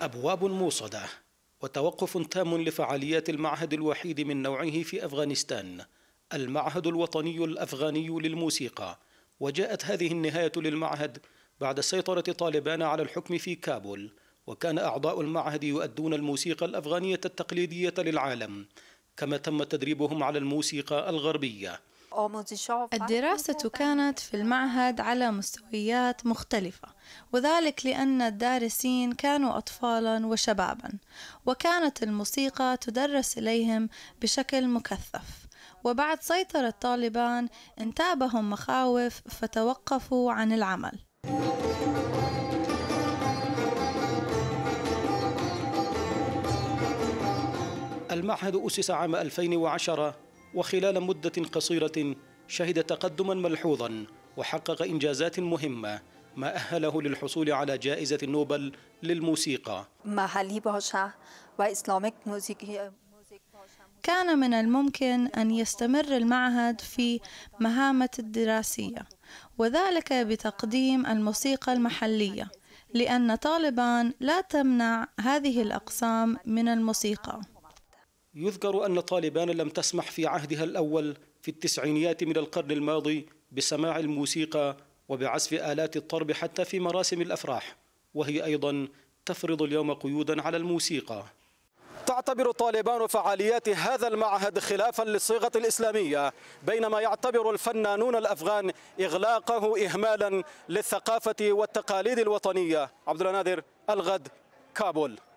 أبواب موصدة وتوقف تام لفعاليات المعهد الوحيد من نوعه في أفغانستان المعهد الوطني الأفغاني للموسيقى وجاءت هذه النهاية للمعهد بعد سيطرة طالبان على الحكم في كابول وكان أعضاء المعهد يؤدون الموسيقى الأفغانية التقليدية للعالم كما تم تدريبهم على الموسيقى الغربية الدراسة كانت في المعهد على مستويات مختلفة وذلك لأن الدارسين كانوا أطفالا وشبابا وكانت الموسيقى تدرس إليهم بشكل مكثف وبعد سيطرة طالبان انتابهم مخاوف فتوقفوا عن العمل المعهد أسس عام 2010 وخلال مدة قصيرة شهد تقدما ملحوظا وحقق إنجازات مهمة ما أهله للحصول على جائزة نوبل للموسيقى كان من الممكن أن يستمر المعهد في مهامة الدراسية وذلك بتقديم الموسيقى المحلية لأن طالبان لا تمنع هذه الأقسام من الموسيقى يذكر أن طالبان لم تسمح في عهدها الأول في التسعينيات من القرن الماضي بسماع الموسيقى وبعزف آلات الطرب حتى في مراسم الأفراح وهي أيضا تفرض اليوم قيودا على الموسيقى تعتبر طالبان فعاليات هذا المعهد خلافا للصيغة الإسلامية بينما يعتبر الفنانون الأفغان إغلاقه إهمالا للثقافة والتقاليد الوطنية عبد الناذر الغد كابول